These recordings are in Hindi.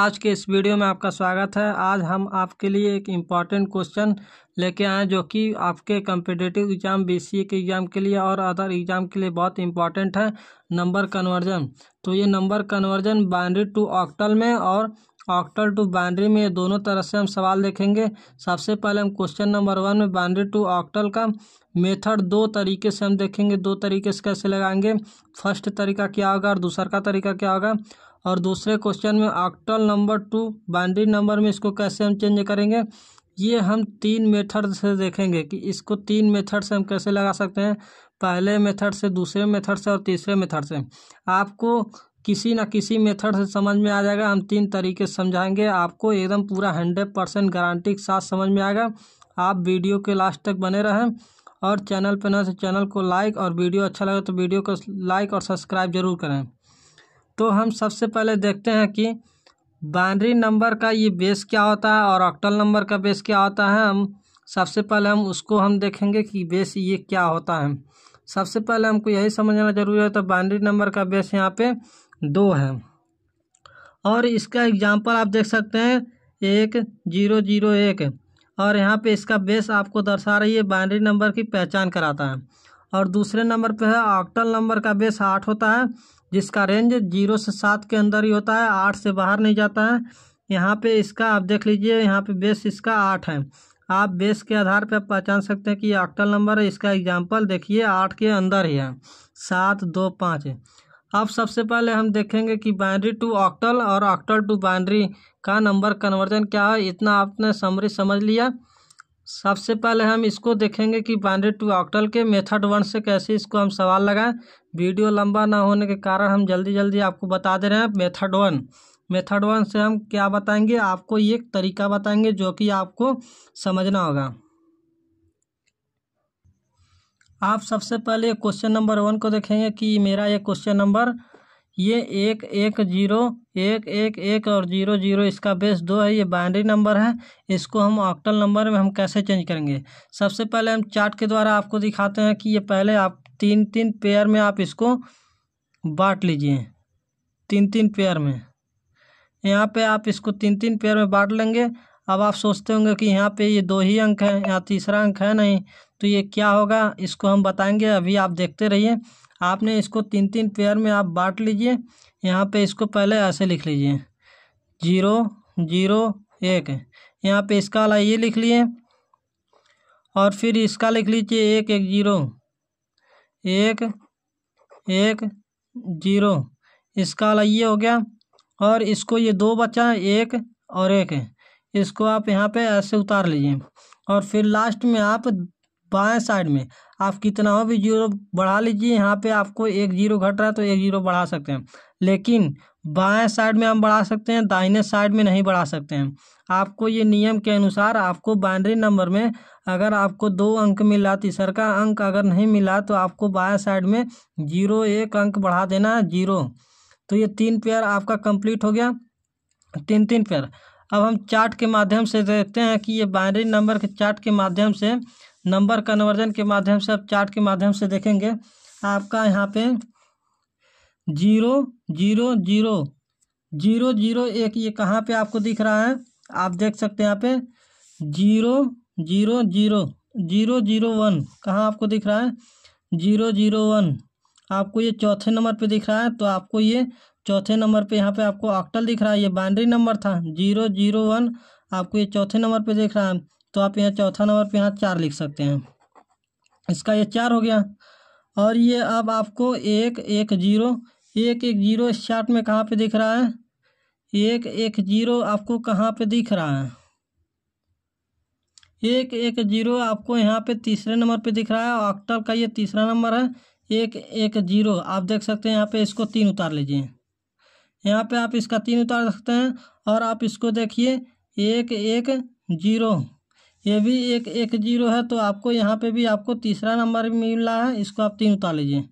आज के इस वीडियो में आपका स्वागत है आज हम आपके लिए एक इम्पॉर्टेंट क्वेश्चन लेके आए जो कि आपके कम्पिटेटिव एग्ज़ाम बीसीए के एग्ज़ाम के लिए और अदर एग्ज़ाम के लिए बहुत इम्पॉर्टेंट है नंबर कन्वर्जन तो ये number conversion binary to octal में और ऑक्टल टू बाइंड्री में दोनों तरह से हम सवाल देखेंगे सबसे पहले हम क्वेश्चन नंबर वन में बाइंड्री टू ऑक्टल का मेथड दो तरीके से हम देखेंगे दो तरीके से कैसे लगाएंगे फर्स्ट तरीका क्या होगा और दूसरा का तरीका क्या होगा और दूसरे क्वेश्चन में octal number to binary number में इसको कैसे हम चेंज करेंगे ये हम तीन मेथड से देखेंगे कि इसको तीन मेथड से हम कैसे लगा सकते हैं पहले मेथड से दूसरे मेथड से और तीसरे मेथड से आपको किसी ना किसी मेथड से समझ में आ जाएगा हम तीन तरीके समझाएंगे आपको एकदम पूरा हंड्रेड परसेंट गारंटी के साथ समझ में आएगा आप वीडियो के लास्ट तक बने रहें और चैनल पर न से चैनल को लाइक और वीडियो अच्छा लगे तो वीडियो को लाइक और सब्सक्राइब जरूर करें तो हम सबसे पहले देखते हैं कि बाइनरी नंबर का ये बेस क्या होता है और ऑक्टल नंबर का बेस क्या होता है हम सबसे पहले हम उसको हम देखेंगे कि बेस ये क्या होता है सबसे पहले हमको यही समझना जरूरी है तो बाइनरी नंबर का बेस यहाँ पे दो है और इसका एग्जाम्पल आप देख सकते हैं एक जीरो जीरो एक और यहाँ पे इसका बेस आपको दर्शा रही है बाइनरी नंबर की पहचान कराता है और दूसरे नंबर पे है ऑक्टल नंबर का बेस आठ होता है जिसका रेंज जीरो से सात के अंदर ही होता है आठ से बाहर नहीं जाता है यहाँ पे इसका आप देख लीजिए यहाँ पे बेस इसका आठ है आप बेस के आधार पर पहचान सकते हैं कि ऑक्टल नंबर है इसका एग्जाम्पल देखिए आठ के अंदर ही है सात दो पाँच अब सबसे पहले हम देखेंगे कि बाइनरी टू ऑक्टल और ऑक्टल टू बाइनरी का नंबर कन्वर्जन क्या है इतना आपने समरी समझ लिया सबसे पहले हम इसको देखेंगे कि बाइनरी टू ऑक्टल के मेथड वन से कैसे इसको हम सवाल लगाएं वीडियो लंबा ना होने के कारण हम जल्दी जल्दी आपको बता दे रहे हैं मेथड वन मेथड वन से हम क्या बताएंगे आपको ये तरीका बताएंगे जो कि आपको समझना होगा आप सबसे पहले क्वेश्चन नंबर वन को देखेंगे कि मेरा ये क्वेश्चन नंबर ये एक एक जीरो एक एक एक और जीरो जीरो इसका बेस दो है ये बाइनरी नंबर है इसको हम ऑक्टल नंबर में हम कैसे चेंज करेंगे सबसे पहले हम चार्ट के द्वारा आपको दिखाते हैं कि ये पहले आप तीन तीन पेयर में आप इसको बांट लीजिए तीन तीन पेयर में यहाँ पे आप इसको तीन तीन पेयर में बांट लेंगे अब आप सोचते होंगे कि यहाँ पर ये दो ही अंक है यहाँ तीसरा अंक है नहीं तो ये क्या होगा इसको हम बताएँगे अभी आप देखते रहिए आपने इसको तीन तीन पेयर में आप बांट लीजिए यहाँ पे इसको पहले ऐसे लिख लीजिए जीरो जीरो एक यहाँ पे इसका वाला ये लिख लिए और फिर इसका लिख लीजिए एक एक जीरो एक एक जीरो इसका वाला ये हो गया और इसको ये दो बचा एक और एक इसको आप यहाँ पे ऐसे उतार लीजिए और फिर लास्ट में आप बाएं साइड में आप कितना हो भी जीरो बढ़ा लीजिए यहाँ पे आपको एक जीरो घट रहा है तो एक जीरो बढ़ा सकते हैं लेकिन बाएं साइड में हम बढ़ा सकते हैं दाहिने साइड में नहीं बढ़ा सकते हैं आपको ये नियम के अनुसार आपको बाइनरी नंबर में अगर आपको दो अंक मिला तीसर का अंक अगर नहीं मिला तो आपको बाएं साइड में जीरो एक अंक बढ़ा देना है जीरो तो ये तीन पेयर आपका कंप्लीट हो गया तीन तीन पेयर अब हम चार्ट के माध्यम से देखते हैं कि ये बाइनरी नंबर के चार्ट के माध्यम से नंबर कन्वर्जन के माध्यम से आप चार्ट के माध्यम से देखेंगे आपका यहाँ पे zero zero zero zero zero एक ये कहाँ पे आपको दिख रहा है आप देख सकते हैं यहाँ पे zero zero zero zero zero one कहाँ आपको दिख रहा है जीरो जीरो वन आपको ये चौथे नंबर पे दिख रहा है तो आपको ये चौथे नंबर पे यहाँ पे आपको ऑक्टल दिख रहा है ये बाइनरी नंबर था जीरो जीरो वन आपको ये चौथे नंबर पे दिख रहा है तो आप यहाँ चौथा नंबर पे यहाँ चार लिख सकते हैं इसका ये चार हो गया और ये अब आपको एक एक जीरो एक एक जीरो इस चार्ट में कहाँ पे दिख रहा है एक एक जीरो आपको कहाँ पे दिख रहा है एक एक जीरो आपको यहाँ पे तीसरे नंबर पे दिख रहा है ऑक्टल का ये तीसरा नंबर है एक एक जीरो आप देख सकते हैं यहाँ पे इसको तीन उतार लीजिए यहाँ पे आप इसका तीन उतार सकते हैं और आप इसको देखिए एक एक जीरो ये भी एक एक जीरो है तो आपको यहाँ पे भी आपको तीसरा नंबर मिल रहा है इसको आप तीन उतार लीजिए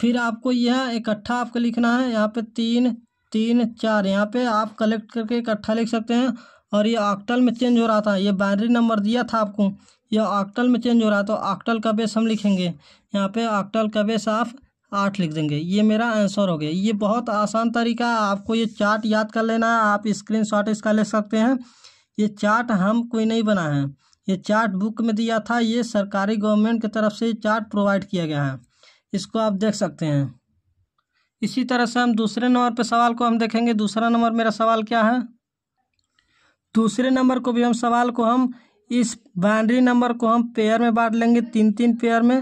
फिर आपको यह इकट्ठा आपको लिखना है यहाँ पे तीन तीन चार यहाँ पे आप कलेक्ट करके इकट्ठा लिख सकते हैं और ये ऑक्टल में चेंज हो रहा था ये बाइनरी नंबर दिया था आपको ये ऑक्टल में चेंज हो रहा था तो ऑक्टल का बेस हम लिखेंगे यहाँ पे ऑक्टल का बेस आप आठ लिख देंगे ये मेरा आंसर हो गया ये बहुत आसान तरीका है आपको ये चार्ट याद कर लेना है आप शॉट इसका ले सकते हैं ये चार्ट हम कोई नहीं बना है ये चार्ट बुक में दिया था ये सरकारी गवर्नमेंट की तरफ से चार्ट प्रोवाइड किया गया है इसको आप देख सकते हैं इसी तरह से हम दूसरे नंबर पे सवाल को हम देखेंगे दूसरा नंबर मेरा सवाल क्या है दूसरे नंबर को भी हम सवाल को हम इस बाइनरी नंबर को हम पेयर में बांट लेंगे तीन तीन पेयर में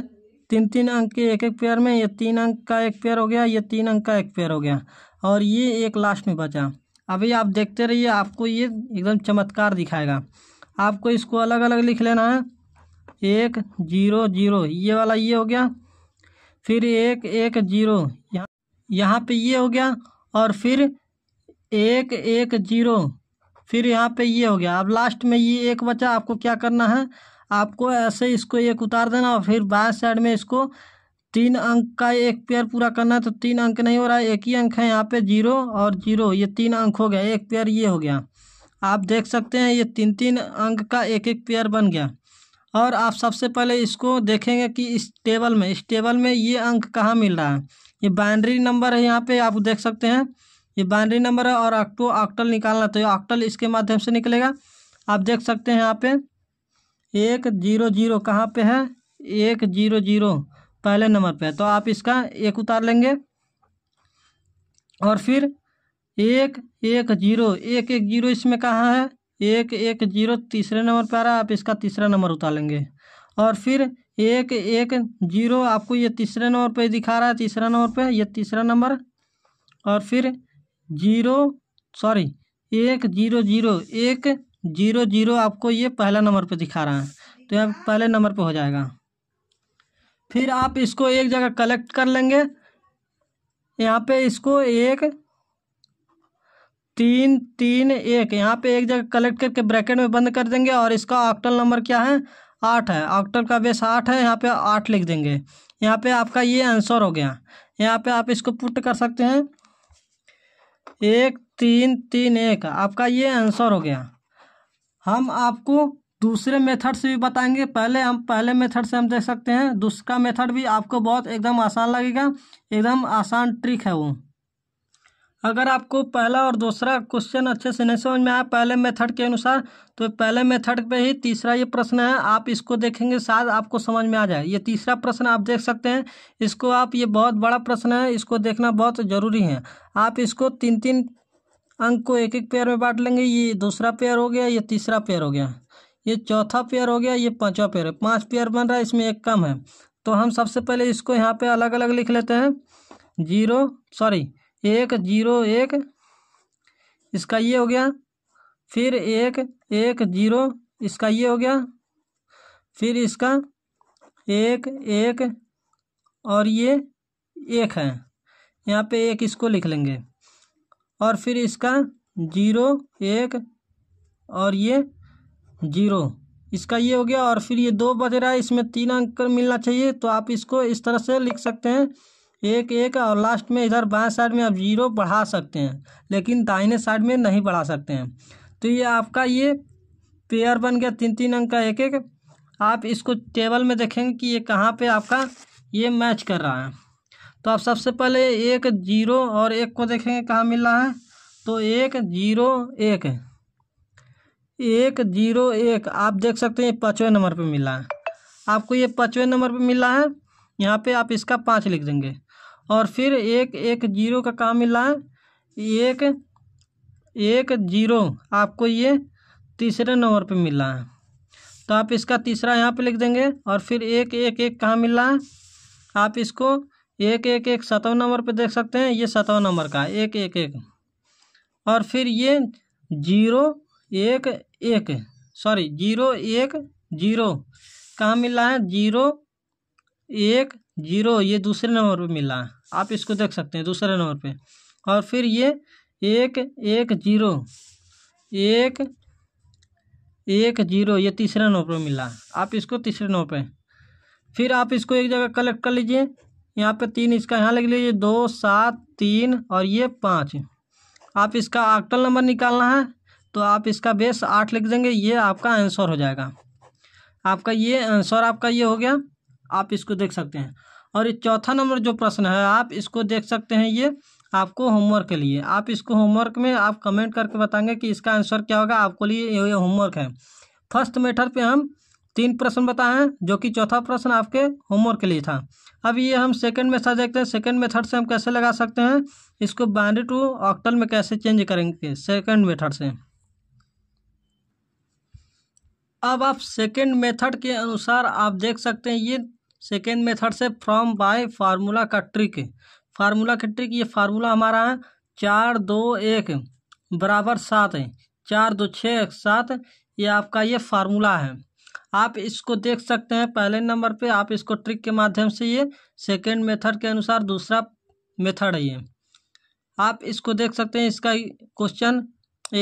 तीन तीन अंक के एक एक पेयर में ये तीन अंक का एक पेयर हो गया ये तीन अंक का एक पेयर हो गया और ये एक लास्ट में बचा अभी आप देखते रहिए आपको ये एकदम चमत्कार दिखाएगा आपको इसको अलग अलग लिख लेना है एक जीरो जीरो ये वाला ये हो गया फिर एक एक जीरो यहाँ यहाँ पे ये हो गया और फिर एक एक जीरो फिर यहाँ पे ये हो गया अब लास्ट में ये एक बचा आपको क्या करना है आपको ऐसे इसको एक उतार देना और फिर बाएं साइड में इसको तीन अंक का एक पेयर पूरा करना है तो तीन अंक नहीं हो रहा है एक ही अंक है यहाँ पे जीरो और जीरो ये तीन अंक हो गया एक पेयर ये हो गया आप देख सकते हैं ये तीन तीन अंक का एक एक पेयर बन गया और आप सबसे पहले इसको देखेंगे कि इस टेबल में इस टेबल में ये अंक कहाँ मिल रहा है ये बाइंड्री नंबर है यहाँ पे आप देख सकते हैं ये बाइंड्री नंबर है और ऑक्टो ऑक्टल निकालना तो ये ऑक्टल इसके माध्यम से निकलेगा आप देख सकते हैं यहाँ पे एक जीरो जीरो कहाँ पे है एक जीरो जीरो पहले नंबर पे तो आप इसका एक उतार लेंगे और फिर एक एक जीरो एक एक जीरो इसमें कहाँ है एक एक जीरो तीसरे नंबर पर आ रहा है आप इसका तीसरा नंबर उतार लेंगे और फिर एक एक जीरो आपको ये तीसरे नंबर पे दिखा रहा है तीसरा नंबर पे ये तीसरा नंबर और फिर जीरो सॉरी एक जीरो जीरो एक जीरो जीरो आपको ये पहला नंबर पे दिखा रहा है तो यह पहले नंबर पे हो जाएगा फिर आप इसको एक जगह कलेक्ट कर लेंगे यहाँ पे इसको एक तीन तीन एक यहाँ पे एक जगह कलेक्ट करके ब्रैकेट में बंद कर देंगे और इसका ऑक्टल नंबर क्या है आठ है ऑक्टल का बेस आठ है यहाँ पे आठ लिख देंगे यहाँ पे आपका ये आंसर हो गया यहाँ पे आप इसको पुट कर सकते हैं एक तीन तीन एक आपका ये आंसर हो गया हम आपको दूसरे मेथड से भी बताएंगे पहले हम पहले मेथड से हम देख सकते हैं दूसरा मेथड भी आपको बहुत एकदम आसान लगेगा एकदम आसान ट्रिक है वो अगर आपको पहला और दूसरा क्वेश्चन अच्छे से नहीं समझ में आया पहले मेथड के अनुसार तो पहले मेथड पे ही तीसरा ये प्रश्न है आप इसको देखेंगे शायद आपको समझ में आ जाए ये तीसरा प्रश्न आप देख सकते हैं इसको आप ये बहुत बड़ा प्रश्न है इसको देखना बहुत ज़रूरी है आप इसको तीन तीन अंक को एक एक पेयर में बांट लेंगे ये दूसरा पेयर हो गया ये तीसरा पेयर हो गया ये चौथा पेयर हो गया ये पांचवा पेयर है पांच पेयर बन रहा है इसमें एक कम है तो हम सबसे पहले इसको यहाँ पे अलग अलग लिख लेते हैं जीरो सॉरी एक जीरो एक इसका ये हो गया फिर एक एक जीरो इसका ये हो गया फिर इसका एक एक और ये एक है यहाँ पे एक इसको लिख लेंगे और फिर इसका जीरो एक और ये जीरो इसका ये हो गया और फिर ये दो बज रहा है इसमें तीन अंक मिलना चाहिए तो आप इसको इस तरह से लिख सकते हैं एक एक और लास्ट में इधर बाएं साइड में आप जीरो बढ़ा सकते हैं लेकिन दाहिने साइड में नहीं बढ़ा सकते हैं तो ये आपका ये पेयर बन गया तीन तीन अंक का एक एक आप इसको टेबल में देखेंगे कि ये कहाँ पे आपका ये मैच कर रहा है तो आप सबसे पहले एक जीरो और एक को देखेंगे कहाँ मिल रहा है तो एक जीरो एक एक जीरो एक आप देख सकते हैं पाँचवें नंबर पे मिला है आपको ये पाँचवें नंबर पे मिला है यहाँ पे आप इसका पाँच लिख देंगे और फिर एक एक जीरो का काम मिला है एक एक जीरो आपको ये तीसरे नंबर पे मिला है तो आप इसका तीसरा यहाँ पे लिख देंगे और फिर एक एक एक कहाँ मिला है आप इसको एक एक एक सतव नंबर पे देख सकते हैं ये सतव नंबर का एक एक एक और फिर ये जीरो एक एक सॉरी जीरो एक जीरो कहाँ मिला है जीरो एक जीरो ये दूसरे नंबर पे मिला है आप इसको देख सकते हैं दूसरे नंबर पे और फिर ये एक एक जीरो एक एक जीरो ये तीसरे नंबर पे मिला आप इसको तीसरे नंबर पे फिर आप इसको एक जगह कलेक्ट कर लीजिए यहाँ पे तीन इसका यहाँ लिख लीजिए दो सात तीन और ये पाँच आप इसका आक्टल नंबर निकालना है तो आप इसका बेस आठ लिख देंगे ये आपका आंसर हो जाएगा आपका ये आंसर आपका ये हो गया आप इसको देख सकते हैं और ये चौथा नंबर जो प्रश्न है आप इसको देख सकते हैं ये आपको होमवर्क के लिए आप इसको होमवर्क में आप कमेंट करके बताएंगे कि इसका आंसर क्या होगा आपको लिए ये होमवर्क है फर्स्ट मेथड पे हम तीन प्रश्न बताए हैं जो कि चौथा प्रश्न आपके होमवर्क के लिए था अब ये हम सेकंड मेथड देखते हैं सेकंड मेथड से हम कैसे लगा सकते हैं इसको बाइनरी टू ऑक्टल में कैसे चेंज करेंगे सेकंड मेथड से अब आप सेकेंड मेथड के अनुसार आप देख सकते हैं ये सेकेंड मेथड से फ्रॉम बाय फार्मूला का ट्रिक फार्मूला का ट्रिक ये फार्मूला हमारा है चार दो एक बराबर सात है चार दो छः एक सात ये आपका ये फार्मूला है आप इसको देख सकते हैं पहले नंबर पे आप इसको ट्रिक के माध्यम से ये सेकेंड मेथड के अनुसार दूसरा मेथड है ये आप इसको देख सकते हैं इसका क्वेश्चन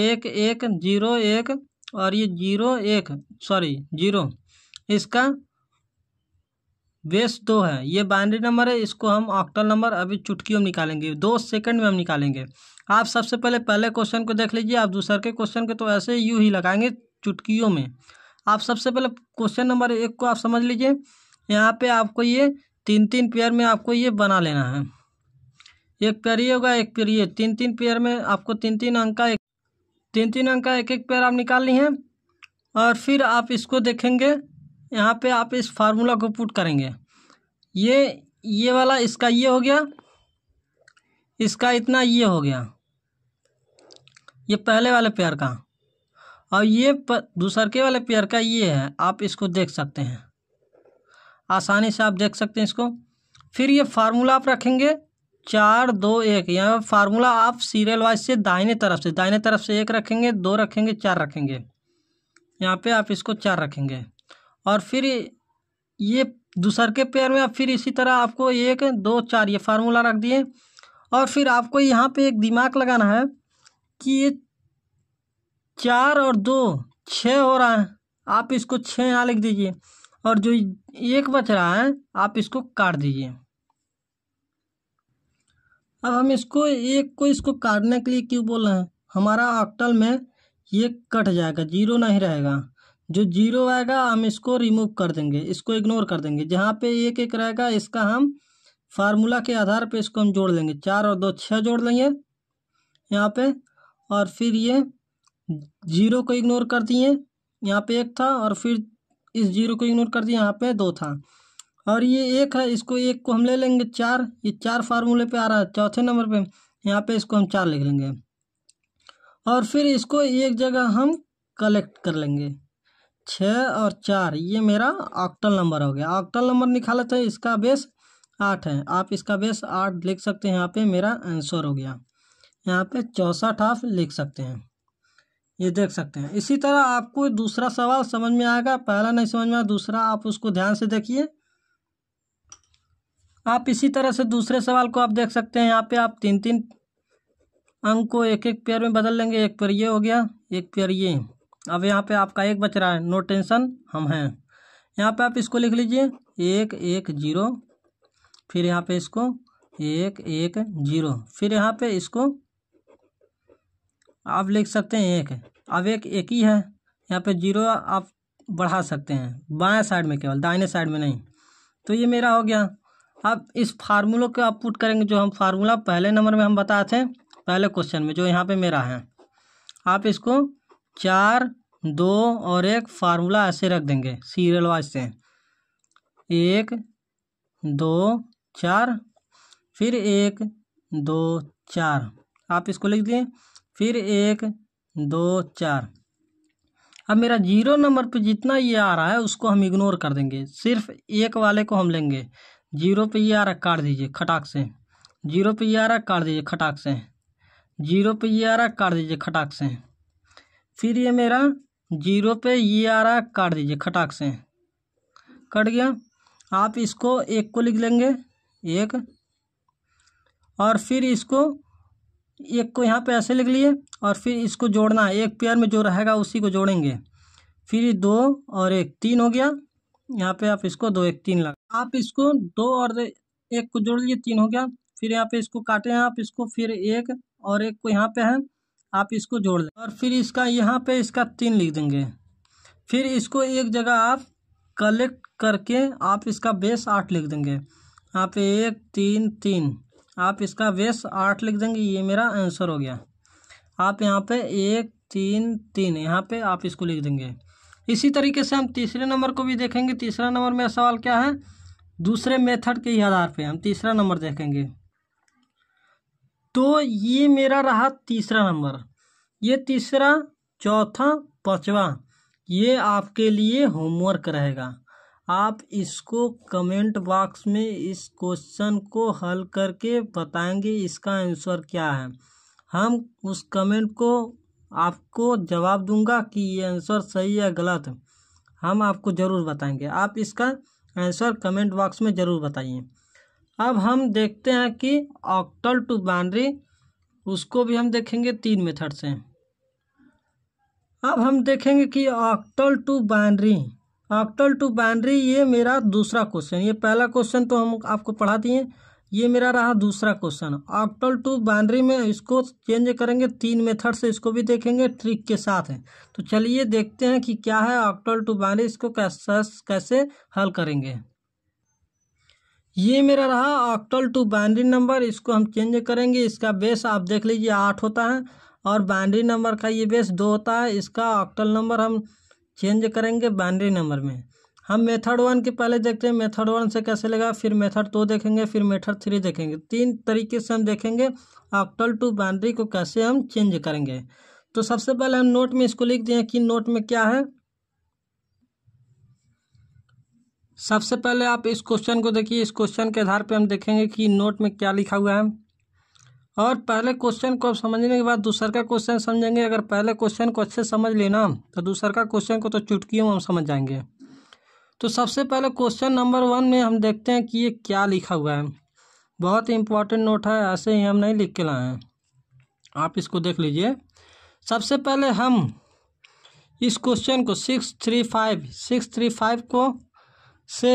एक एक जीरो एक और ये जीरो एक सॉरी जीरो इसका बेस दो है ये बाइनरी नंबर है इसको हम ऑक्टल नंबर अभी चुटकी में निकालेंगे दो सेकंड में हम निकालेंगे आप सबसे पहले पहले क्वेश्चन को देख लीजिए आप दूसरे के क्वेश्चन के तो ऐसे यू ही लगाएंगे चुटकियों में आप सबसे पहले क्वेश्चन नंबर एक को आप समझ लीजिए यहाँ पे आपको ये तीन तीन पेयर में आपको ये बना लेना है एक पेयर ये होगा एक पेयर ये तीन तीन पेयर में आपको तीन तीन अंक का तीन तीन अंक का एक एक पेयर आप निकाल ली हैं और फिर आप इसको देखेंगे यहाँ पे आप इस फार्मूला को पुट करेंगे ये ये वाला इसका ये हो गया इसका इतना ये हो गया ये पहले वाले पेयर का और ये दूसर के वाले पेयर का ये है आप इसको देख सकते हैं आसानी से आप देख सकते हैं इसको फिर ये फार्मूला आप रखेंगे चार दो एक यहाँ फार्मूला आप सीरियल वाइज से दाहिने तरफ से दाहिने तरफ से एक रखेंगे दो रखेंगे चार रखेंगे यहाँ पे आप इसको चार रखेंगे और फिर ये दूसर के पेयर में आप फिर इसी तरह आपको एक दो चार ये फार्मूला रख दिए और फिर आपको यहाँ पे एक दिमाग लगाना है कि ये चार और दो छः हो रहा है आप इसको छः यहाँ लिख दीजिए और जो एक बच रहा है आप इसको काट दीजिए अब हम इसको एक को इसको काटने के लिए क्यों बोल रहे हैं हमारा ऑक्टल में ये कट जाएगा जीरो नहीं रहेगा जो जीरो आएगा हम इसको रिमूव कर देंगे इसको इग्नोर कर देंगे जहाँ पे एक एक रहेगा इसका हम फार्मूला के आधार पे इसको हम जोड़ लेंगे चार और दो छः जोड़ लेंगे यहाँ पे और फिर ये जीरो को इग्नोर कर दिए यहाँ पे एक था और फिर इस जीरो को इग्नोर कर दिए यहाँ पे दो था और ये एक है इसको एक को हम ले लेंगे चार ये चार फार्मूले पे आ रहा है चौथे नंबर पे यहाँ पे इसको हम चार लिख लेंगे और फिर इसको एक जगह हम कलेक्ट कर लेंगे छ और चार ये मेरा ऑक्टल नंबर हो गया ऑक्टल नंबर निकाला था इसका बेस आठ है आप इसका बेस आठ लिख सकते हैं यहाँ पे मेरा आंसर हो गया यहाँ पे चौंसठ आप लिख सकते हैं ये देख सकते हैं इसी तरह आपको दूसरा सवाल समझ में आएगा पहला नहीं समझ में आया दूसरा आप उसको ध्यान से देखिए आप इसी तरह से दूसरे सवाल को आप देख सकते हैं यहाँ पे आप तीन तीन अंक को एक एक पेयर में बदल लेंगे एक पेयर ये हो गया एक पेयर ये अब यहाँ पे आपका एक बच रहा है नो टेंशन हम हैं यहाँ पे आप इसको लिख लीजिए एक एक जीरो फिर यहाँ पे इसको एक एक जीरो फिर यहाँ पे इसको आप लिख सकते हैं एक अब एक एक ही है यहाँ पे जीरो आप बढ़ा सकते हैं बाएं साइड में केवल दाहिने साइड में नहीं तो ये मेरा हो गया अब इस फार्मूलों को आप पुट करेंगे जो हम फार्मूला पहले नंबर में हम बताए थे पहले क्वेश्चन में जो यहाँ पे मेरा है आप इसको चार दो और एक फार्मूला ऐसे रख देंगे सीरियल वाइज से एक दो चार फिर एक दो चार आप इसको लिख दिए फिर एक दो चार अब मेरा जीरो नंबर पे जितना ये आ रहा है उसको हम इग्नोर कर देंगे सिर्फ एक वाले को हम लेंगे जीरो पे ये आ रहा काट दीजिए खटाक से जीरो पे ये आ रहा काट दीजिए खटाक से जीरो पे ये आ रहा काट दीजिए खटाक से फिर ये मेरा जीरो पे ये आ रहा काट दीजिए खटाक से कट गया आप इसको एक को लिख लेंगे एक और फिर इसको एक को यहाँ पे ऐसे लिख लिए और फिर इसको जोड़ना है एक पेयर में जो रहेगा उसी को जोड़ेंगे फिर दो और एक तीन हो गया यहाँ पे आप इसको दो एक तीन लगा आप इसको दो और एक को जोड़ लीजिए तीन हो गया फिर यहाँ पे इसको काटे हैं आप इसको फिर एक और एक को यहाँ पे है आप इसको जोड़ लें और फिर इसका यहाँ पे इसका तीन लिख देंगे फिर इसको एक जगह आप कलेक्ट करके आप इसका बेस आठ लिख देंगे यहाँ पे एक तीन तीन आप इसका बेस आठ लिख देंगे ये मेरा आंसर हो गया आप यहाँ पे एक तीन तीन यहाँ पे आप इसको लिख देंगे इसी तरीके से हम तीसरे नंबर को भी देखेंगे तीसरा नंबर में सवाल क्या है दूसरे मेथड के ही आधार पे हम तीसरा नंबर देखेंगे तो ये मेरा रहा तीसरा नंबर ये तीसरा चौथा पांचवा ये आपके लिए होमवर्क रहेगा आप इसको कमेंट बॉक्स में इस क्वेश्चन को हल करके बताएंगे इसका आंसर क्या है हम उस कमेंट को आपको जवाब दूंगा कि ये आंसर सही या गलत हम आपको ज़रूर बताएंगे आप इसका आंसर कमेंट बॉक्स में ज़रूर बताइए अब हम देखते हैं कि ऑक्टल टू बाउंड्री उसको भी हम देखेंगे तीन मेथड से अब हम देखेंगे कि octal to binary octal to binary ये मेरा दूसरा क्वेश्चन ये पहला क्वेश्चन तो हम आपको पढ़ा दिए ये मेरा रहा दूसरा क्वेश्चन ऑक्टल टू बाउंड्री में इसको चेंज करेंगे तीन मेथड से इसको भी देखेंगे ट्रिक के साथ है तो चलिए देखते हैं कि क्या है ऑक्टल टू बाउंड्री इसको कैसे कैसे हल करेंगे ये मेरा रहा ऑक्टल टू बाउंड्री नंबर इसको हम चेंज करेंगे इसका बेस आप देख लीजिए आठ होता है और बाउंड्री नंबर का ये बेस दो होता है इसका ऑक्टल नंबर हम चेंज करेंगे बाउंड्री नंबर में हम मेथड वन के पहले देखते हैं मेथड वन से कैसे लगा फिर मेथड टू देखेंगे फिर मेथड थ्री देखेंगे तीन तरीके से हम देखेंगे ऑक्टल टू बाउंड्री को कैसे हम चेंज करेंगे तो सबसे पहले हम नोट में इसको लिख दिए कि नोट में क्या है सबसे पहले आप इस क्वेश्चन को देखिए इस क्वेश्चन के आधार पर हम देखेंगे कि नोट में क्या लिखा हुआ है और पहले क्वेश्चन को आप समझने के बाद दूसरा का क्वेश्चन समझेंगे अगर पहले क्वेश्चन को अच्छे समझ लेना तो दूसरा का क्वेश्चन को तो चुटकियों में हम समझ जाएंगे तो सबसे पहले क्वेश्चन नंबर वन में हम देखते हैं कि ये क्या लिखा हुआ है बहुत ही इंपॉर्टेंट नोट है ऐसे ही हम नहीं लिख के लाए हैं आप इसको देख लीजिए सबसे पहले हम इस क्वेश्चन को six three five six three five को से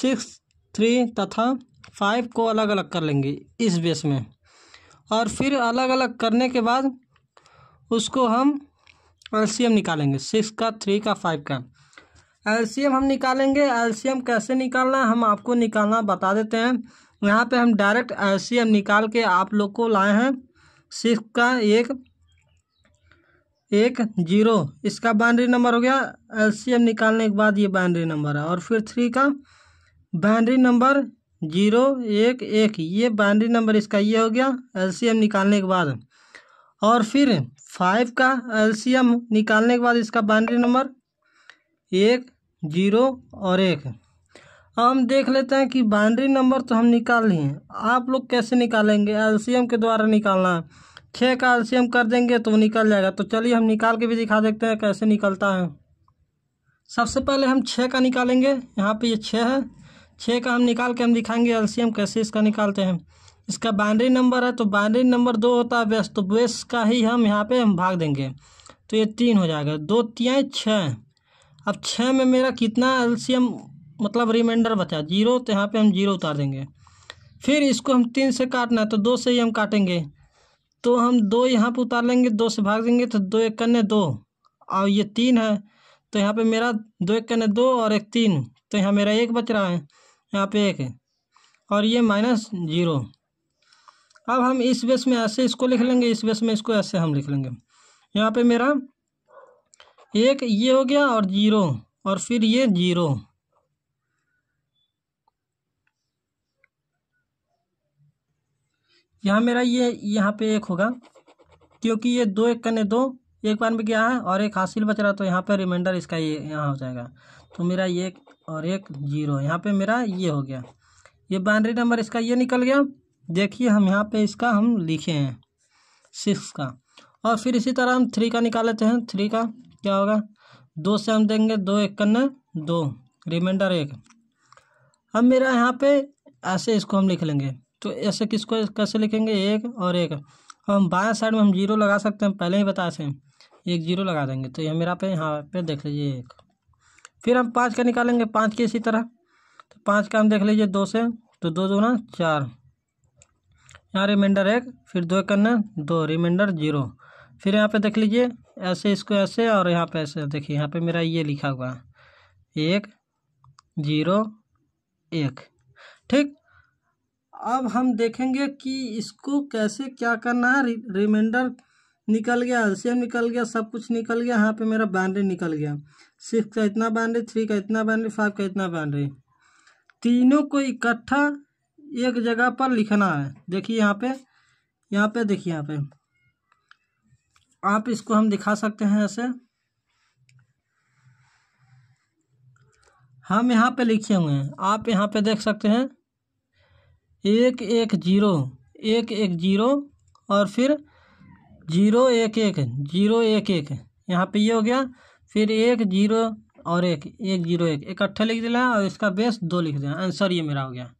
सिक्स थ्री तथा फाइव को अलग अलग कर लेंगे इस बेस में और फिर अलग अलग करने के बाद उसको हम एल निकालेंगे सिक्स का थ्री का फाइव का एल्शियम हम निकालेंगे एल्शियम कैसे निकालना हम आपको निकालना बता देते हैं यहाँ पे हम डायरेक्ट एल्शियम निकाल के आप लोग को लाए हैं सिक्स का एक एक जीरो इसका बाइनरी नंबर हो गया एल्शियम निकालने के बाद ये बाइनरी नंबर है और फिर थ्री का बाइनरी नंबर जीरो एक एक ये बाइनरी नंबर इसका ये हो गया एल्शियम निकालने के बाद और फिर फाइव का एल्शियम निकालने के बाद इसका बाइनरी नंबर एक जीरो और एक अब हम देख लेते हैं कि बाउंड्री नंबर तो हम निकाल लिए हैं आप लोग कैसे निकालेंगे एलसीएम के द्वारा निकालना है छः का एलसीएम कर देंगे तो निकल जाएगा तो चलिए हम निकाल के भी दिखा देते हैं कैसे निकलता है सबसे पहले हम छः का निकालेंगे यहाँ पे ये छः है छः का हम निकाल के हम दिखाएंगे एलसीएम कैसे इसका निकालते हैं इसका बाउंड्री नंबर है तो बाउंड्री नंबर दो होता है बेस तो बेस का ही हम यहाँ पे हम भाग देंगे तो ये तीन हो जाएगा दो तीन छः अब छः में मेरा कितना एल्शियम मतलब रिमाइंडर बचा जीरो तो यहाँ पे हम जीरो उतार देंगे फिर इसको हम तीन से काटना है तो दो से ही हम काटेंगे तो हम दो यहाँ पे उतार लेंगे दो से भाग देंगे तो दो एक कन्ने दो और ये तीन है तो यहाँ पे मेरा दो एक कन्ने दो और एक तीन तो यहाँ मेरा एक बच रहा है यहाँ पे एक और ये माइनस जीरो अब हम इस बेस में ऐसे इसको लिख लेंगे इस बेस में इसको ऐसे हम लिख लेंगे यहाँ पर मेरा एक ये हो गया और जीरो और फिर ये जीरो यहाँ मेरा ये यहाँ पे एक होगा क्योंकि ये दो एक कने दो एक बार में क्या है और एक हासिल बच रहा तो यहाँ पे रिमाइंडर इसका ये यहाँ हो जाएगा तो मेरा ये और एक जीरो यहाँ पे मेरा ये हो गया ये बाउंड्री नंबर इसका ये निकल गया देखिए हम यहाँ पे इसका हम लिखे हैं सिक्स का और फिर इसी तरह हम थ्री का निकाल लेते हैं थ्री का क्या होगा दो से हम देंगे दो एक इक्यानवे दो रिमाइंडर एक अब मेरा यहाँ पे ऐसे इसको हम लिख लेंगे तो ऐसे किसको कैसे लिखेंगे एक और एक और हम बाएँ साइड में हम जीरो लगा सकते हैं पहले ही बता से एक जीरो लगा देंगे तो यह मेरा पे यहाँ पे देख लीजिए एक फिर हम पाँच का निकालेंगे पाँच की इसी तरह तो पाँच का हम देख लीजिए दो से तो दो दो ना चार यहाँ रिमाइंडर एक फिर दो करना दो रिमाइंडर जीरो फिर यहाँ पे देख लीजिए ऐसे इसको ऐसे और यहाँ पे ऐसे देखिए यहाँ पे मेरा ये लिखा हुआ है एक जीरो एक ठीक अब हम देखेंगे कि इसको कैसे क्या करना है रिमाइंडर निकल गया एल्शियम निकल गया सब कुछ निकल गया यहाँ पे मेरा बाउंड्री निकल गया सिक्स का इतना बाउंड्री थ्री का इतना बाउंड्री फाइव का इतना बाउंड्री तीनों को इकट्ठा एक जगह पर लिखना है देखिए यहाँ पे यहाँ पे देखिए यहाँ पे आप इसको हम दिखा सकते हैं ऐसे हम यहाँ पे लिखे हुए हैं आप यहाँ पे देख सकते हैं एक एक जीरो एक एक जीरो और फिर जीरो एक एक जीरो एक एक यहाँ पे ये हो गया फिर एक जीरो और एक एक जीरो एक इकट्ठा लिख देना और इसका बेस दो लिख देना आंसर ये मेरा हो गया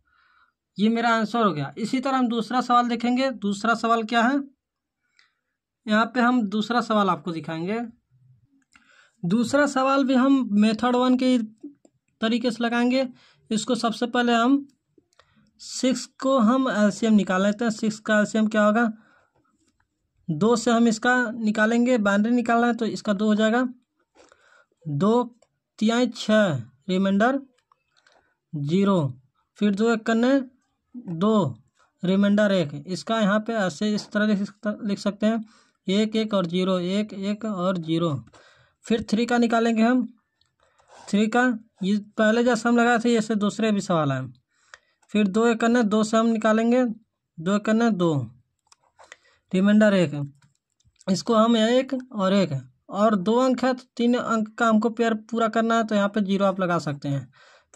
ये मेरा आंसर हो गया इसी तरह हम दूसरा सवाल देखेंगे दूसरा सवाल क्या है यहाँ पे हम दूसरा सवाल आपको दिखाएंगे दूसरा सवाल भी हम मेथड वन के तरीके से लगाएंगे इसको सबसे पहले हम सिक्स को हम एलसीएम निकाल लेते हैं सिक्स का एलसीएम क्या होगा दो से हम इसका निकालेंगे बाउंड्री निकालना है तो इसका दो हो जाएगा दो तियाई छः रिमाइंडर जीरो फिर दो एक करने दो रिमाइंडर एक इसका यहाँ पे ऐसे इस तरह लिख सकते हैं एक एक और जीरो एक एक और जीरो फिर थ्री का निकालेंगे हम थ्री का ये पहले जैसे हम लगाए थे ऐसे दूसरे भी सवाल है फिर दो एक करना दो से हम निकालेंगे दो एक करना दो रिमाइंडर एक इसको हम एक और एक और दो अंक है तो तीन अंक का हमको पेयर पूरा करना है तो यहाँ पे जीरो आप लगा सकते हैं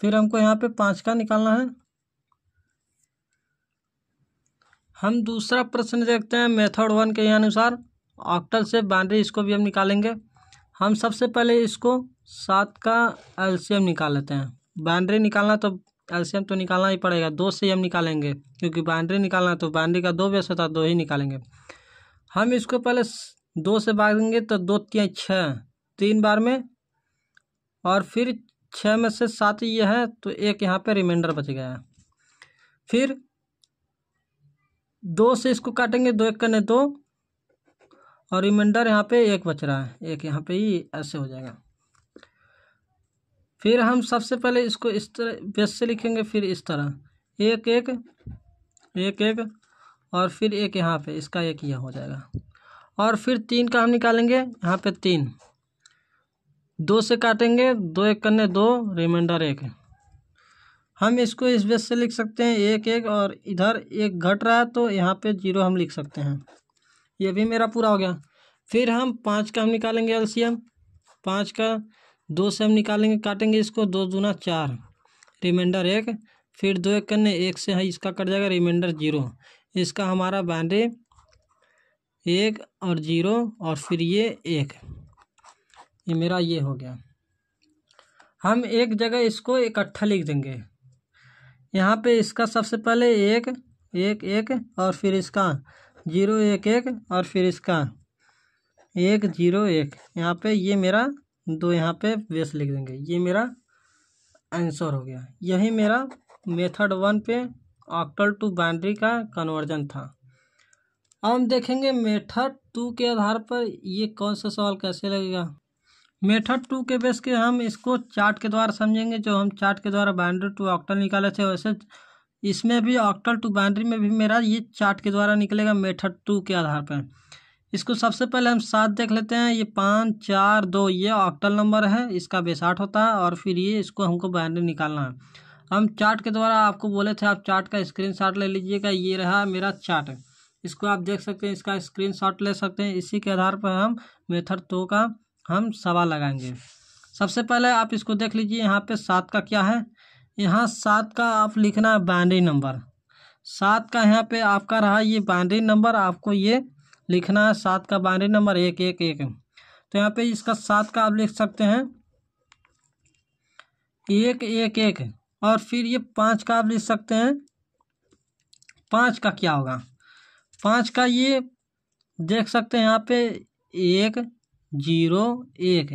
फिर हमको यहाँ पे पाँच का निकालना है हम दूसरा प्रश्न देखते हैं मेथड वन के अनुसार ऑक्टल से बाउंड्री इसको भी हम निकालेंगे हम सबसे पहले इसको सात का एल्शियम निकाल लेते हैं बाउंड्री निकालना तो एल्शियम तो निकालना ही पड़ेगा दो से ही हम निकालेंगे क्योंकि बाउंड्री निकालना तो बाउंड्री का दो बेस होता है दो ही निकालेंगे हम इसको पहले दो से भागेंगे तो दो तीन छः तीन बार में और फिर छः में से सात ये है तो एक यहाँ पे रिमाइंडर बच गया है फिर दो से इसको काटेंगे दो एक करने दो और रिमाइंडर यहाँ पे एक बच रहा है एक यहाँ पे ही ऐसे हो जाएगा फिर हम सबसे पहले इसको इस तरह बेस से लिखेंगे फिर इस तरह एक एक एक एक और फिर एक यहाँ पे इसका एक यह हो जाएगा और फिर तीन का हम निकालेंगे यहाँ पे तीन दो से काटेंगे दो एक करने दो रिमाइंडर एक हम इसको इस बेस से लिख सकते हैं एक एक और इधर एक घट रहा है तो यहाँ पे जीरो हम लिख सकते हैं ये भी मेरा पूरा हो गया फिर हम पाँच का हम निकालेंगे एलसीएम पाँच का दो से हम निकालेंगे काटेंगे इसको दो दूना चार रिमाइंडर एक फिर दो एक करने एक से है हाँ, इसका कट जाएगा रिमाइंडर जीरो इसका हमारा बाउंड्री एक और जीरो और फिर ये एक ये मेरा ये हो गया हम एक जगह इसको इकट्ठा लिख देंगे यहाँ पे इसका सबसे पहले एक एक एक और फिर इसका जीरो एक एक और फिर इसका एक जीरो एक यहाँ पे ये मेरा दो यहाँ पे बेस लिख देंगे ये मेरा आंसर हो गया यही मेरा मेथड वन पे ऑक्टल टू बाइंड्री का कन्वर्जन था अब हम देखेंगे मेथड टू के आधार पर ये कौन सा सवाल कैसे लगेगा मेथड टू के बेस के हम इसको चार्ट के द्वारा समझेंगे जो हम चार्ट के द्वारा बाइंड्री टू ऑक्टल निकाले थे वैसे इसमें भी ऑक्टल टू बाइनरी में भी मेरा ये चार्ट के द्वारा निकलेगा मेथड टू के आधार पर इसको सबसे पहले हम सात देख लेते हैं ये पाँच चार दो ये ऑक्टल नंबर है इसका बेसाठ होता है और फिर ये इसको हमको बाइनरी निकालना है हम चार्ट के द्वारा आपको बोले थे आप चार्ट का स्क्रीन शॉट ले लीजिएगा ये रहा मेरा चार्ट इसको आप देख सकते हैं इसका स्क्रीन शॉट ले सकते हैं इसी के आधार पर हम मेथड टू का हम सवाल लगाएंगे सबसे पहले आप इसको देख लीजिए यहाँ पे सात का क्या है यहाँ सात का आप लिखना है बाउंड्री नंबर सात का यहाँ पे आपका रहा ये बाउंड्री नंबर आपको ये लिखना है सात का बाउंड्री नंबर एक एक एक तो यहाँ पे इसका सात का आप लिख सकते हैं एक एक एक और फिर ये पाँच का आप लिख सकते हैं पाँच का क्या होगा पाँच का ये देख सकते हैं यहाँ पे एक जीरो एक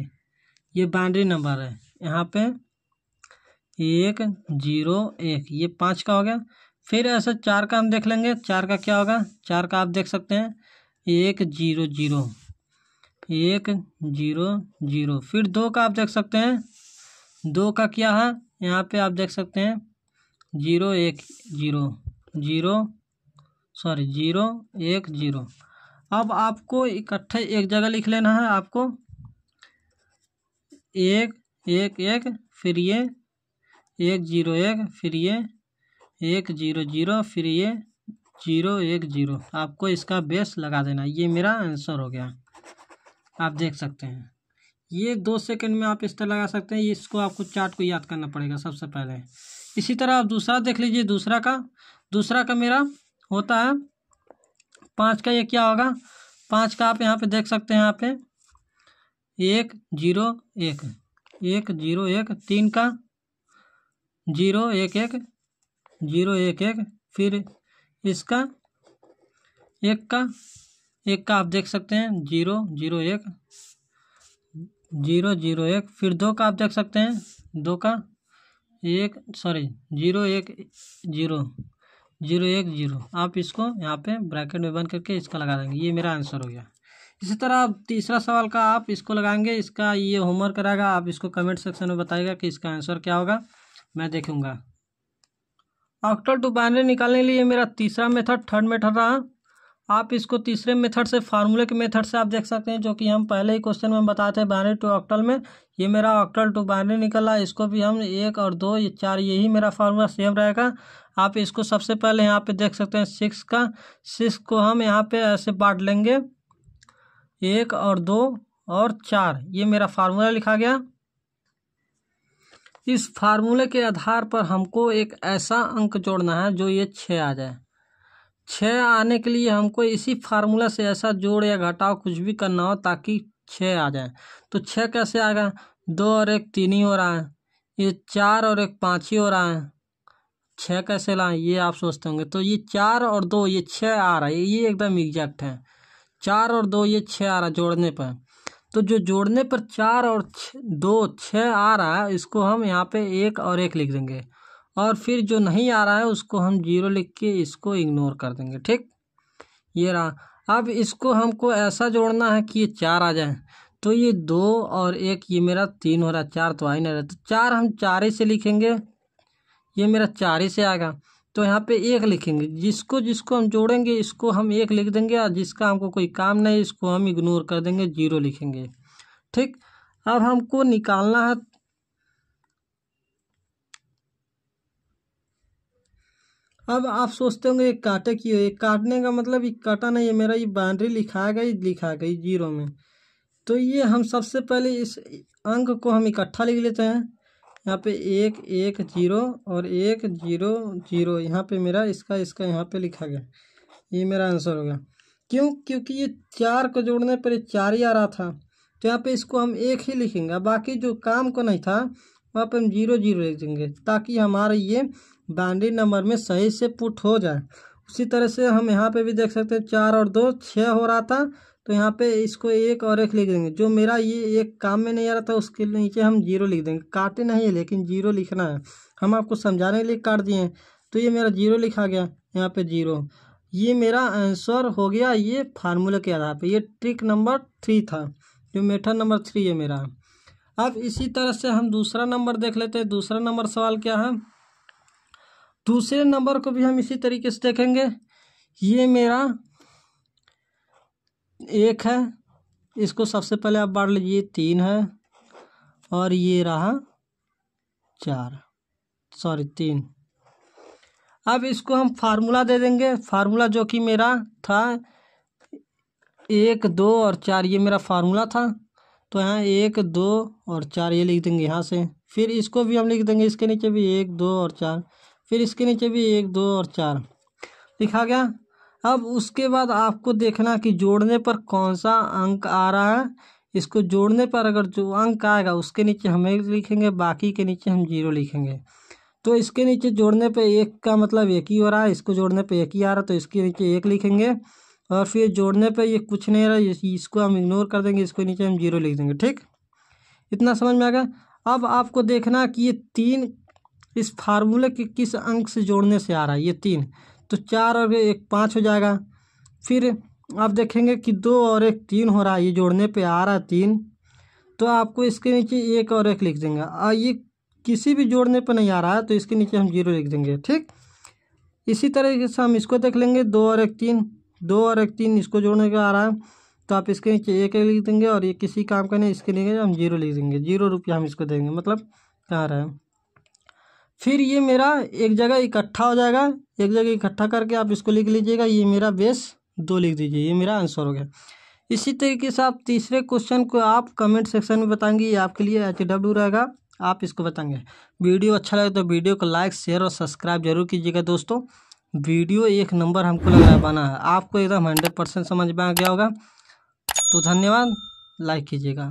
ये बाउंड्री नंबर है यहाँ पे एक जीरो एक ये पाँच का हो गया फिर ऐसे चार का हम देख लेंगे चार का क्या होगा चार का आप देख सकते हैं एक जीरो जीरो एक जीरो जीरो फिर दो का आप देख सकते हैं दो का क्या है यहाँ पे आप देख सकते हैं जीरो एक जीरो जीरो सॉरी जीरो एक जीरो अब आपको इकट्ठे एक जगह लिख लेना है आपको एक एक एक फिर ये एक जीरो एक फिर ये एक जीरो जीरो फिर ये जीरो एक जीरो आपको इसका बेस लगा देना ये मेरा आंसर हो गया आप देख सकते हैं ये दो सेकंड में आप इस तरह लगा सकते हैं इसको आपको चार्ट को याद करना पड़ेगा सबसे पहले इसी तरह आप दूसरा देख लीजिए दूसरा का दूसरा का मेरा होता है पाँच का ये क्या होगा पाँच का आप यहाँ पे देख सकते हैं यहाँ पे एक जीरो एक एक जीरो एक तीन का जीरो एक एक जीरो एक एक फिर इसका एक का एक का आप देख सकते हैं जीरो जीरो एक जीरो जीरो एक फिर दो का आप देख सकते हैं दो का एक सॉरी जीरो एक जीरो जीरो एक जीरो आप इसको यहाँ पे ब्रैकेट में बंद करके इसका लगा देंगे ये मेरा आंसर हो गया इसी तरह आप तीसरा सवाल का आप इसको लगाएंगे इसका ये होमवर्क रहेगा आप इसको कमेंट सेक्शन में बताएगा कि इसका आंसर क्या होगा मैं देखूंगा ऑक्टल टू बाइनरी निकालने के लिए मेरा तीसरा मेथड थर्ड मेथड रहा आप इसको तीसरे मेथड से फार्मूले के मेथड से आप देख सकते हैं जो कि हम पहले ही क्वेश्चन में बताए थे बाइनरी टू ऑक्टल में ये मेरा ऑक्टल टू बाइनरी निकला इसको भी हम एक और दो ये चार यही मेरा फार्मूला सेम रहेगा आप इसको सबसे पहले यहाँ पे देख सकते हैं सिक्स का सिक्स को हम यहाँ पे ऐसे बांट लेंगे एक और दो और चार ये मेरा फार्मूला लिखा गया इस फार्मूले के आधार पर हमको एक ऐसा अंक जोड़ना है जो ये छः आ जाए छः आने के लिए हमको इसी फार्मूला से ऐसा जोड़ या घटाओ कुछ भी करना हो ताकि छः आ जाए तो छः कैसे आएगा दो और एक तीन ही हो रहा है ये चार और एक पाँच ही हो रहा है छः कैसे लाएँ ये आप सोचते होंगे तो ये चार और दो ये छः आ रहा है ये एकदम एग्जैक्ट है चार और दो ये छः आ रहा जोड़ने पर तो जो जोड़ने पर चार और छ दो छः आ रहा है इसको हम यहाँ पे एक और एक लिख देंगे और फिर जो नहीं आ रहा है उसको हम जीरो लिख के इसको इग्नोर कर देंगे ठीक ये रहा अब इसको हमको ऐसा जोड़ना है कि ये चार आ जाए तो ये दो और एक ये मेरा तीन हो रहा है चार तो आ ही नहीं रहा तो चार हम चार ही से लिखेंगे ये मेरा चार ही से आएगा तो यहाँ पे एक लिखेंगे जिसको जिसको हम जोड़ेंगे इसको हम एक लिख देंगे और जिसका हमको कोई काम नहीं इसको हम इग्नोर कर देंगे जीरो लिखेंगे ठीक अब हमको निकालना है अब आप सोचते होंगे ये काटे की एक काटने का मतलब एक काटा नहीं है मेरा ये बाउंड्री लिखा गई लिखा गई जीरो में तो ये हम सबसे पहले इस अंक को हम इकट्ठा लिख लेते हैं यहाँ पे एक एक जीरो और एक जीरो जीरो यहाँ पे मेरा इसका इसका यहाँ पे लिखा गया ये मेरा आंसर हो गया क्यों क्योंकि ये चार को जोड़ने पर चार ही आ रहा था तो यहाँ पे इसको हम एक ही लिखेंगे बाकी जो काम को नहीं था वहाँ पे हम जीरो जीरो लिख देंगे ताकि हमारा ये बाउंड्री नंबर में सही से पुट हो जाए उसी तरह से हम यहाँ पे भी देख सकते हैं चार और दो छः हो रहा था तो यहाँ पे इसको एक और एक लिख देंगे जो मेरा ये एक काम में नहीं आ रहा था उसके नीचे हम जीरो लिख देंगे काटे नहीं है लेकिन जीरो लिखना है हम आपको समझाने के लिए काट दिए तो ये मेरा जीरो लिखा गया यहाँ पे जीरो ये मेरा आंसर हो गया ये फार्मूला के आधार पर ये ट्रिक नंबर थ्री था जो मेठा नंबर थ्री है मेरा अब इसी तरह से हम दूसरा नंबर देख लेते हैं दूसरा नंबर सवाल क्या है दूसरे नंबर को भी हम इसी तरीके से देखेंगे ये मेरा एक है इसको सबसे पहले आप बांट लीजिए तीन है और ये रहा चार सॉरी तीन अब इसको हम फार्मूला दे देंगे फार्मूला जो कि मेरा था एक दो और चार ये मेरा फार्मूला था तो यहाँ एक दो और चार ये लिख देंगे यहाँ से फिर इसको भी हम लिख देंगे इसके नीचे भी एक दो और चार फिर इसके नीचे भी एक दो और चार लिखा गया अब उसके बाद आपको देखना कि जोड़ने पर कौन सा अंक आ रहा है इसको जोड़ने पर अगर जो अंक आएगा उसके नीचे हम एक लिखेंगे बाकी के नीचे हम जीरो लिखेंगे तो इसके नीचे जोड़ने पर एक का मतलब एक ही हो रहा है इसको जोड़ने पर एक ही आ रहा है तो इसके नीचे एक लिखेंगे और फिर जोड़ने पर ये कुछ नहीं रहा इसको हम इग्नोर कर देंगे इसको नीचे हम जीरो लिख देंगे ठीक इतना समझ में आ गया अब आपको देखना कि ये तीन इस फार्मूले के किस अंक से जोड़ने से आ रहा है ये तीन तो चार और एक पाँच हो जाएगा फिर आप देखेंगे कि दो और एक तीन हो रहा है ये जोड़ने पे आ रहा है तीन तो आपको इसके नीचे एक और एक लिख देंगे और ये किसी भी जोड़ने पे नहीं आ रहा है तो इसके नीचे हम जीरो लिख देंगे ठीक इसी तरह से हम इसको देख लेंगे दो और एक तीन दो और एक तीन इसको जोड़ने पर आ रहा है तो आप इसके नीचे एक एक लिख देंगे और ये किसी काम का नहीं इसके लिए हम जीरो लिख देंगे जीरो रुपया हम इसको देंगे मतलब कहाँ रहा है फिर ये मेरा एक जगह इकट्ठा हो जाएगा एक जगह इकट्ठा करके आप इसको लिख लीजिएगा ये मेरा बेस दो लिख दीजिए ये मेरा आंसर हो गया इसी तरीके से आप तीसरे क्वेश्चन को आप कमेंट सेक्शन में बताएंगे ये आपके लिए एच डब्ल्यू रहेगा आप इसको बताएंगे वीडियो अच्छा लगे तो वीडियो को लाइक शेयर और सब्सक्राइब जरूर कीजिएगा दोस्तों वीडियो एक नंबर हमको लग रहा है बना है आपको एकदम हंड्रेड परसेंट समझ में आ गया होगा तो धन्यवाद लाइक कीजिएगा